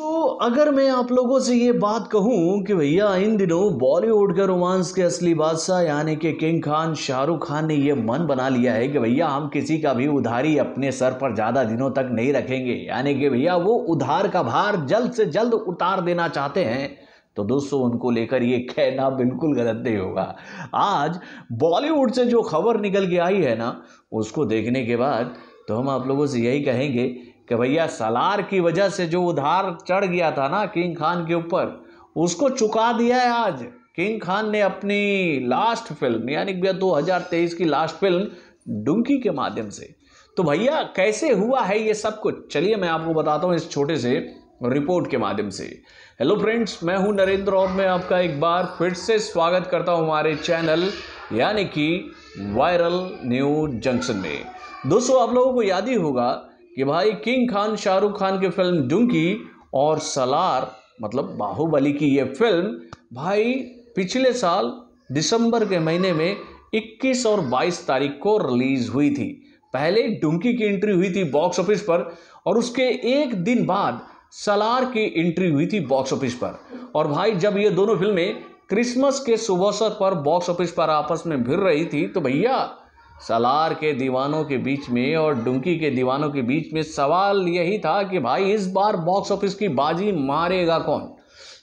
तो अगर मैं आप लोगों से ये बात कहूँ कि भैया इन दिनों बॉलीवुड के रोमांस के असली बादशाह यानी कि किंग खान शाहरुख खान ने ये मन बना लिया है कि भैया हम किसी का भी उधारी अपने सर पर ज़्यादा दिनों तक नहीं रखेंगे यानी कि भैया वो उधार का भार जल्द से जल्द उतार देना चाहते हैं तो दोस्तों उनको लेकर ये कहना बिल्कुल गलत नहीं होगा आज बॉलीवुड से जो खबर निकल के आई है ना उसको देखने के बाद तो हम आप लोगों से यही कहेंगे कि भैया सलार की वजह से जो उधार चढ़ गया था ना किंग खान के ऊपर उसको चुका दिया है आज किंग खान ने अपनी लास्ट फिल्म यानी भैया 2023 की लास्ट फिल्म डुंकी के माध्यम से तो भैया कैसे हुआ है ये सब कुछ चलिए मैं आपको बताता हूँ इस छोटे से रिपोर्ट के माध्यम से हेलो फ्रेंड्स मैं हूं नरेंद्र और मैं आपका एक बार फिर से स्वागत करता हूं हमारे चैनल यानी कि वायरल न्यूज जंक्शन में दोस्तों आप लोगों को याद ही होगा कि भाई किंग खान शाहरुख खान की फिल्म डुंकी और सलार मतलब बाहुबली की ये फिल्म भाई पिछले साल दिसंबर के महीने में 21 और 22 तारीख को रिलीज हुई थी पहले डुंकी की एंट्री हुई थी बॉक्स ऑफिस पर और उसके एक दिन बाद सलार की एंट्री हुई थी बॉक्स ऑफिस पर और भाई जब ये दोनों फिल्में क्रिसमस के शुभ अवसर पर बॉक्स ऑफिस पर आपस में भिड़ रही थी तो भैया सलार के दीवानों के बीच में और डुमकी के दीवानों के बीच में सवाल यही था कि भाई इस बार बॉक्स ऑफिस की बाजी मारेगा कौन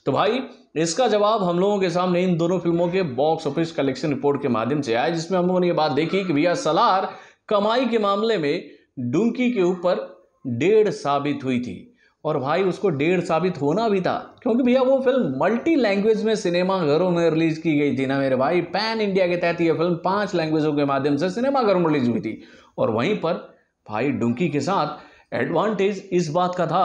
तो भाई इसका जवाब हम लोगों के सामने इन दोनों फिल्मों के बॉक्स ऑफिस कलेक्शन रिपोर्ट के माध्यम से आया जिसमें हम लोगों ने ये बात देखी कि भैया सलार कमाई के मामले में डुमकी के ऊपर डेढ़ साबित हुई थी और भाई उसको डेढ़ साबित होना भी था क्योंकि भैया वो फिल्म मल्टी लैंग्वेज में सिनेमा घरों में रिलीज की गई थी ना मेरे भाई पैन इंडिया के तहत ये फिल्म पांच लैंग्वेजों के माध्यम से सिनेमा घरों में रिलीज हुई थी और वहीं पर भाई डुंकी के साथ एडवांटेज इस बात का था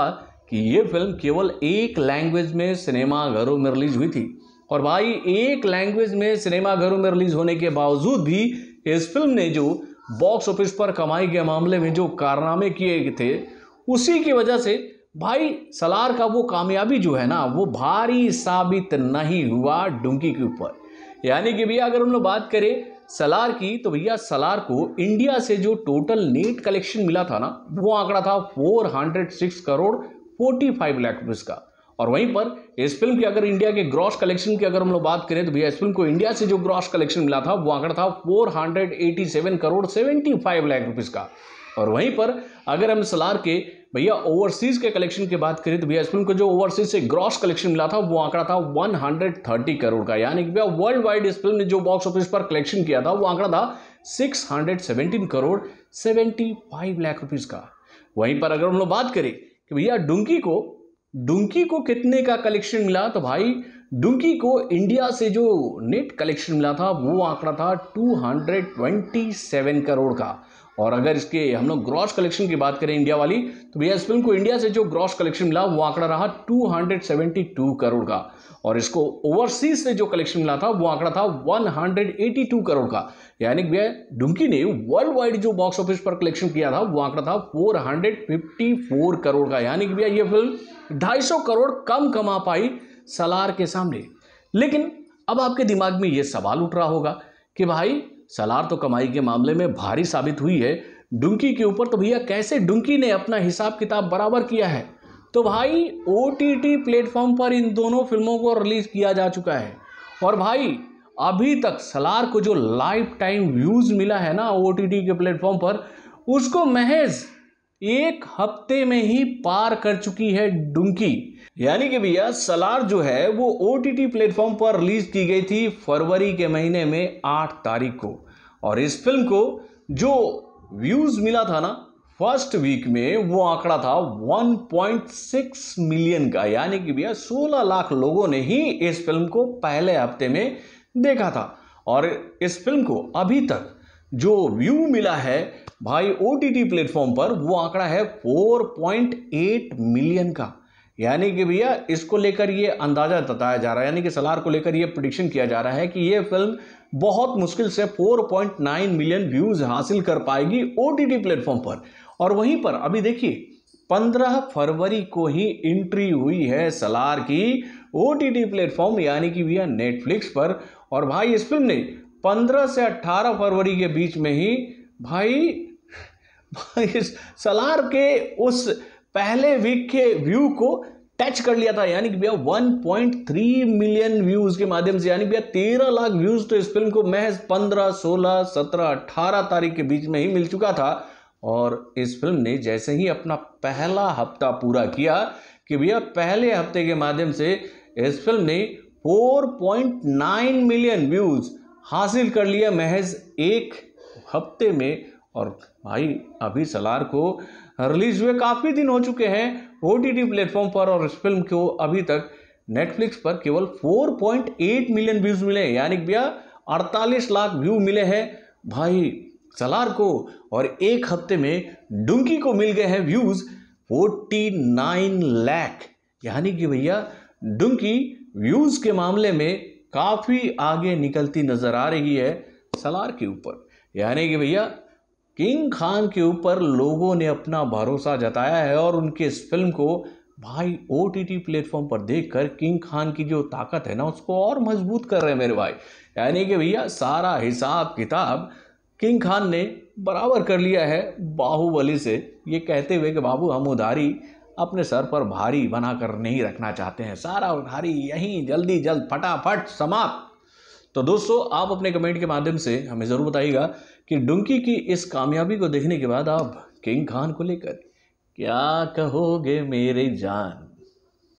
कि ये फिल्म केवल एक लैंग्वेज में सिनेमा घरों में रिलीज हुई थी और भाई एक लैंग्वेज में सिनेमा घरों में रिलीज होने के बावजूद भी इस फिल्म ने जो बॉक्स ऑफिस पर कमाई के मामले में जो कारनामे किए थे उसी की वजह से भाई सलार का वो कामयाबी जो है ना वो भारी साबित नहीं हुआ डुंकी के ऊपर यानी कि भैया अगर हम लोग बात करें सलार की तो भैया सलार को इंडिया से जो टोटल नेट कलेक्शन मिला था ना वो आंकड़ा था 406 करोड़ 45 लाख रुपीस का और वहीं पर इस फिल्म की अगर इंडिया के ग्रॉस कलेक्शन की अगर हम लोग बात करें तो भैया इस फिल्म को इंडिया से जो ग्रॉस कलेक्शन मिला था वो आंकड़ा था 487 करोड़ 75 लाख रुपीज का और वहीं पर अगर हम सलार के भैया ओवरसीज के कलेक्शन की बात करें तो भैया इस फिल्म को जो ओवरसीज से ग्रॉस कलेक्शन मिला था वो आंकड़ा था 130 करोड़ का यानी कि भैया वर्ल्ड वाइड इस फिल्म ने जो बॉक्स ऑफिस पर कलेक्शन किया था वो आंकड़ा था 617 करोड़ 75 लाख रुपीज का वहीं पर अगर हम लोग बात करें कि भैया डुंकी को डुंकी को कितने का कलेक्शन मिला तो भाई डुंकी को इंडिया से जो नेट कलेक्शन मिला था वो आंकड़ा था टू करोड़ का और अगर इसके हम लोग ग्रॉस कलेक्शन की बात करें इंडिया वाली तो भैया इस फिल्म को इंडिया से जो ग्रॉस कलेक्शन मिला वो आंकड़ा रहा 272 करोड़ का और इसको ओवरसीज से जो कलेक्शन मिला था वो आंकड़ा था 182 करोड़ का यानी भैया डुमकी ने वर्ल्ड वाइड जो बॉक्स ऑफिस पर कलेक्शन किया था वो आंकड़ा था 454 करोड़ का यानी कि भैया ये फिल्म 250 करोड़ कम कमा पाई सलार के सामने लेकिन अब आपके दिमाग में ये सवाल उठ रहा होगा कि भाई सलार तो कमाई के मामले में भारी साबित हुई है डुंकी के ऊपर तो भैया कैसे डुंकी ने अपना हिसाब किताब बराबर किया है तो भाई ओ टी टी प्लेटफॉर्म पर इन दोनों फिल्मों को रिलीज किया जा चुका है और भाई अभी तक सलार को जो लाइफ टाइम व्यूज़ मिला है ना ओ टी टी के प्लेटफॉर्म पर उसको महज एक हफ्ते में ही पार कर चुकी है डुंकी यानी कि भैया सलार जो है वो ओ टी प्लेटफॉर्म पर रिलीज की गई थी फरवरी के महीने में आठ तारीख को और इस फिल्म को जो व्यूज मिला था ना फर्स्ट वीक में वो आंकड़ा था 1.6 मिलियन का यानी कि भैया 16 लाख लोगों ने ही इस फिल्म को पहले हफ्ते में देखा था और इस फिल्म को अभी तक जो व्यू मिला है भाई ओ प्लेटफॉर्म पर वो आंकड़ा है 4.8 मिलियन का यानी कि भैया इसको लेकर ये अंदाजा जताया जा रहा है यानी कि सलार को लेकर ये प्रडिक्शन किया जा रहा है कि ये फिल्म बहुत मुश्किल से 4.9 मिलियन व्यूज़ हासिल कर पाएगी ओ प्लेटफॉर्म पर और वहीं पर अभी देखिए 15 फरवरी को ही एंट्री हुई है सलार की ओ प्लेटफॉर्म यानी कि भैया नेटफ्लिक्स पर और भाई इस फिल्म ने पंद्रह से अट्ठारह फरवरी के बीच में ही भाई, इस सलार के उस पहले वीक के व्यू को टच कर लिया था यानी कि भैया 1.3 मिलियन व्यूज के माध्यम से यानी भैया 13 लाख व्यूज तो इस फिल्म को महज 15, 16, 17, 18 तारीख के बीच में ही मिल चुका था और इस फिल्म ने जैसे ही अपना पहला हफ्ता पूरा किया कि भैया पहले हफ्ते के माध्यम से इस फिल्म ने 4.9 मिलियन व्यूज़ हासिल कर लिया महज एक हफ्ते में और भाई अभी सलार को रिलीज हुए काफ़ी दिन हो चुके हैं ओ टी टी प्लेटफॉर्म पर और इस फिल्म को अभी तक नेटफ्लिक्स पर केवल 4.8 मिलियन व्यूज़ मिले हैं यानी भैया अड़तालीस लाख व्यू मिले हैं भाई सलार को और एक हफ्ते में डुंकी को मिल गए हैं व्यूज़ 49 लाख यानी कि भैया डुंकी व्यूज़ के मामले में काफ़ी आगे निकलती नज़र आ रही है सलार के ऊपर यानी कि भैया किंग खान के ऊपर लोगों ने अपना भरोसा जताया है और उनके इस फिल्म को भाई ओ टी टी प्लेटफॉर्म पर देखकर किंग खान की जो ताकत है ना उसको और मजबूत कर रहे हैं मेरे भाई यानी कि भैया सारा हिसाब किताब किंग खान ने बराबर कर लिया है बाहुबली से ये कहते हुए कि बाबू हम उधारी अपने सर पर भारी बनाकर नहीं रखना चाहते हैं सारा भारी यहीं जल्दी जल्द फटाफट समाप्त तो दोस्तों आप अपने कमेंट के माध्यम से हमें ज़रूर बताइएगा कि डुंकी की इस कामयाबी को देखने के बाद आप किंग खान को लेकर क्या कहोगे मेरे जान